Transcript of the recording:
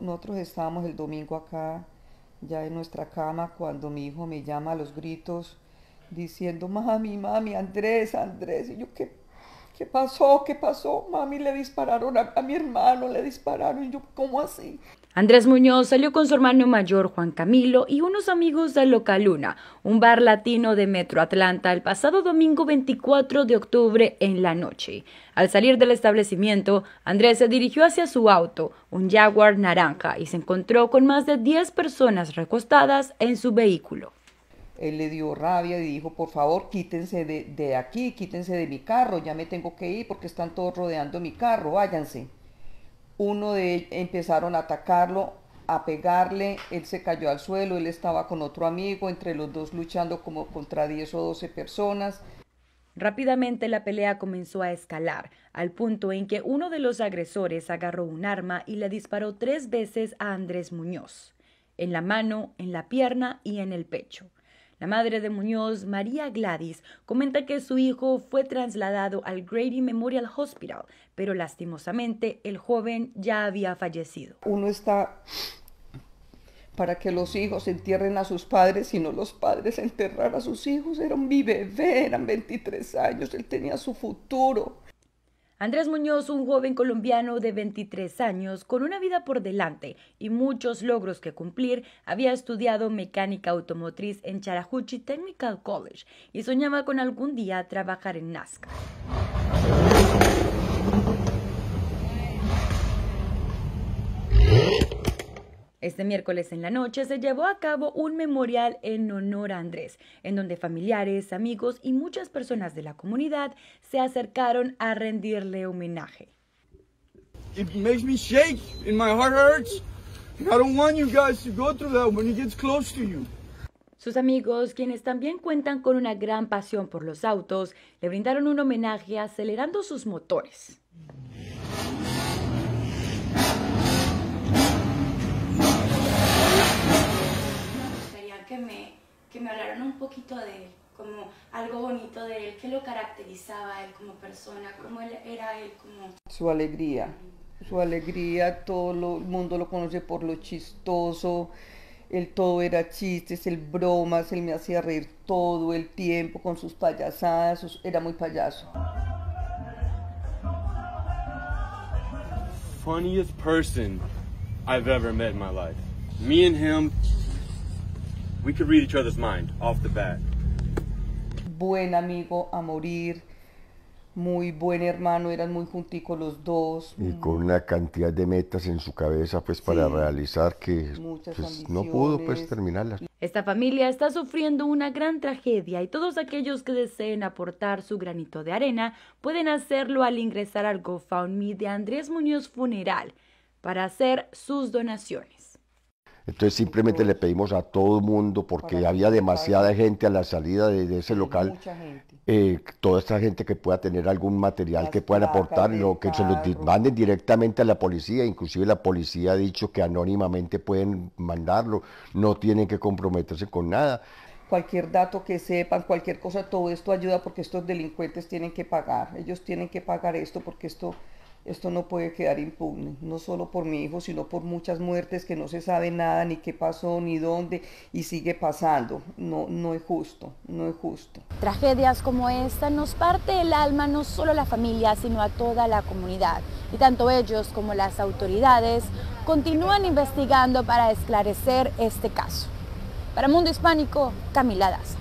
Nosotros estábamos el domingo acá, ya en nuestra cama, cuando mi hijo me llama a los gritos, diciendo, mami, mami, Andrés, Andrés. Y yo, ¿qué, qué pasó? ¿Qué pasó? Mami, le dispararon a, a mi hermano, le dispararon. Y yo, ¿cómo así? Andrés Muñoz salió con su hermano mayor Juan Camilo y unos amigos de Localuna, un bar latino de Metro Atlanta, el pasado domingo 24 de octubre en la noche. Al salir del establecimiento, Andrés se dirigió hacia su auto, un Jaguar naranja, y se encontró con más de 10 personas recostadas en su vehículo. Él le dio rabia y dijo, por favor, quítense de, de aquí, quítense de mi carro, ya me tengo que ir porque están todos rodeando mi carro, váyanse. Uno de ellos empezaron a atacarlo, a pegarle, él se cayó al suelo, él estaba con otro amigo, entre los dos luchando como contra 10 o 12 personas. Rápidamente la pelea comenzó a escalar, al punto en que uno de los agresores agarró un arma y le disparó tres veces a Andrés Muñoz, en la mano, en la pierna y en el pecho. La madre de Muñoz, María Gladys, comenta que su hijo fue trasladado al Grady Memorial Hospital, pero lastimosamente el joven ya había fallecido. Uno está para que los hijos entierren a sus padres, sino los padres enterrar a sus hijos. Era mi bebé, eran 23 años, él tenía su futuro. Andrés Muñoz, un joven colombiano de 23 años, con una vida por delante y muchos logros que cumplir, había estudiado mecánica automotriz en Charajuchi Technical College y soñaba con algún día trabajar en NASCAR. Este miércoles en la noche se llevó a cabo un memorial en honor a Andrés, en donde familiares, amigos y muchas personas de la comunidad se acercaron a rendirle homenaje. me shake and my heart hurts. I don't want you guys to go that when gets Sus amigos, quienes también cuentan con una gran pasión por los autos, le brindaron un homenaje acelerando sus motores. que me hablaron un poquito de él, como algo bonito de él, que lo caracterizaba él como persona, cómo él era él como... Su alegría, su alegría, todo el mundo lo conoce por lo chistoso, él todo era chistes, el bromas, él me hacía reír todo el tiempo con sus payasadas, era muy payaso. Funniest person I've ever met in my life. Me and him We could read each other's mind off the bat. Buen amigo a morir, muy buen hermano, eran muy junticos los dos. Y con una cantidad de metas en su cabeza pues para realizar que pues, no pudo pues terminarlas. Esta familia está sufriendo una gran tragedia y todos aquellos que deseen aportar su granito de arena pueden hacerlo al ingresar al GoFundMe de Andrés Muñoz Funeral para hacer sus donaciones. Entonces simplemente le pedimos a todo el mundo, porque había demasiada gente a la salida de, ese local, eh, toda esta gente que pueda tener algún material que puedan aportar, lo que se lo manden directamente a la policía, inclusive la policía ha dicho que anónimamente pueden mandarlo, no tienen que comprometerse con nada. Cualquier dato que sepan, cualquier cosa, todo esto ayuda porque estos delincuentes tienen que pagar, ellos tienen que pagar esto porque esto esto no puede quedar impune, no solo por mi hijo, sino por muchas muertes que no se sabe nada, ni qué pasó, ni dónde, y sigue pasando. No, no es justo, no es justo. Tragedias como esta nos parte el alma no solo a la familia, sino a toda la comunidad. Y tanto ellos como las autoridades continúan investigando para esclarecer este caso. Para Mundo Hispánico, Camila Daza.